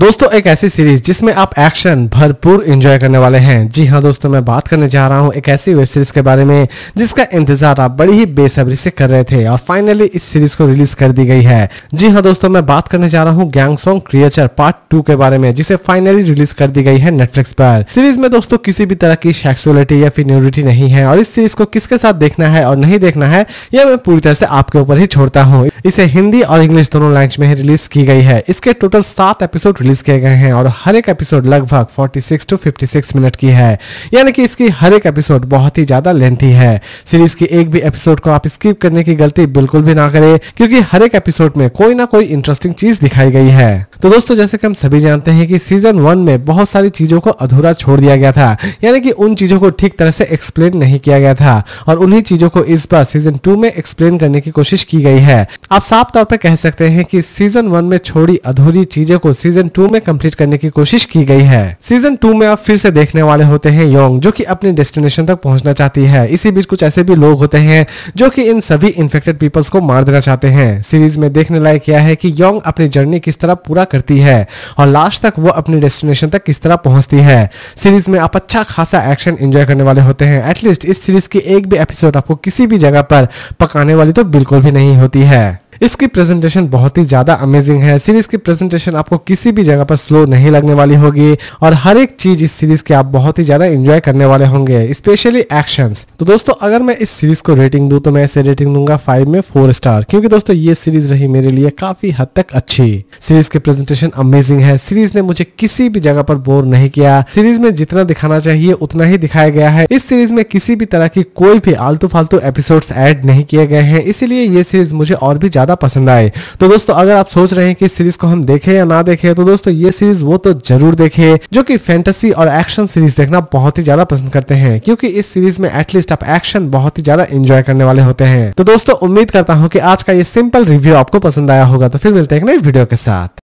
दोस्तों एक ऐसी सीरीज जिसमें आप एक्शन भरपूर एंजॉय करने वाले हैं जी हाँ दोस्तों मैं बात करने जा रहा हूँ एक ऐसी वेब सीरीज के बारे में जिसका इंतजार आप बड़ी ही बेसब्री से कर रहे थे और फाइनली इस सीरीज को रिलीज कर दी गई है जी हाँ दोस्तों मैं बात करने जा रहा हूँ Gyeongseong Creature part two के बारे में जिसे फाइनली रिलीज कर दी गई है नेटफ्लिक्स पर सीरीज में दोस्तों किसी भी तरह की सेक्सुअलिटी या फिर न्यूरिटी नहीं है और इस सीरीज को किसके साथ देखना है और नहीं देखना है यह मैं पूरी तरह से आपके ऊपर ही छोड़ता हूँ इसे हिंदी और इंग्लिश दोनों लैंग्वेज में रिलीज की गई है इसके टोटल सात एपिसोड रिलीज किए गए हैं और हर एक एपिसोड लगभग 46 टू 56 मिनट की है यानी कि इसकी हर एक एपिसोड बहुत ही ज्यादा लेंथी है सीरीज की एक भी एपिसोड को आप स्किप करने की गलती बिल्कुल भी ना करें क्योंकि हर एक एपिसोड में कोई ना कोई इंटरेस्टिंग चीज दिखाई गई है तो दोस्तों जैसे कि हम सभी जानते हैं कि सीजन वन में बहुत सारी चीज़ों को अधूरा छोड़ दिया गया था यानी कि उन चीज़ों को ठीक तरह से एक्सप्लेन नहीं किया गया था और उन्हीं चीज़ों को इस बार सीजन टू में एक्सप्लेन करने की कोशिश की गई है आप साफ तौर पर कह सकते हैं कि सीजन वन में छोड़ी अधूरी चीज़ों को सीजन टू में कम्प्लीट करने की कोशिश की गई है सीजन टू में आप फिर से देखने वाले होते हैं योंग जो की अपने डेस्टिनेशन तक पहुंचना चाहती है इसी बीच कुछ ऐसे भी लोग होते हैं जो की इन सभी इन्फेक्टेड पीपल्स को मार देना चाहते हैं सीरीज में देखने लायक क्या है की योंग अपनी जर्नी किस तरह पूरा करती है और लास्ट तक वो अपने डेस्टिनेशन तक किस तरह पहुंचती है सीरीज में आप अच्छा खासा एक्शन एंजॉय करने वाले होते हैं एटलीस्ट इस सीरीज की एक भी एपिसोड आपको किसी भी जगह पर पकाने वाली तो बिल्कुल भी नहीं होती है इसकी प्रेजेंटेशन बहुत ही ज्यादा अमेजिंग है सीरीज की प्रेजेंटेशन आपको किसी भी जगह पर स्लो नहीं लगने वाली होगी और हर एक चीज इस सीरीज के आप बहुत ही ज्यादा एंजॉय करने वाले होंगे स्पेशली एक्शन तो दोस्तों अगर मैं इस सीरीज को रेटिंग दू तो मैं इसे रेटिंग दूंगा फाइव में फोर स्टार क्योंकि दोस्तों ये सीरीज रही मेरे लिए काफी हद तक अच्छी सीरीज की प्रेजेंटेशन अमेजिंग है सीरीज ने मुझे किसी भी जगह पर बोर नहीं किया सीरीज में जितना दिखाना चाहिए उतना ही दिखाया गया है इस सीरीज में किसी भी तरह की कोई भी आलतू फालतू एपिसोड्स ऐड नहीं किए गए हैं इसीलिए ये सीरीज मुझे और भी ज्यादा ज़्यादा पसंद आए तो दोस्तों अगर आप सोच रहे हैं कि सीरीज को हम देखें या ना देखें तो दोस्तों ये सीरीज वो तो जरूर देखें जो कि फैंटेसी और एक्शन सीरीज देखना बहुत ही ज़्यादा पसंद करते हैं क्योंकि इस सीरीज में एटलीस्ट आप एक्शन बहुत ही ज़्यादा इंजॉय करने वाले होते हैं तो दोस्तों उम्मीद करता हूँ की आज का ये सिंपल रिव्यू आपको पसंद आया होगा तो फिर मिलते हैं नई वीडियो के साथ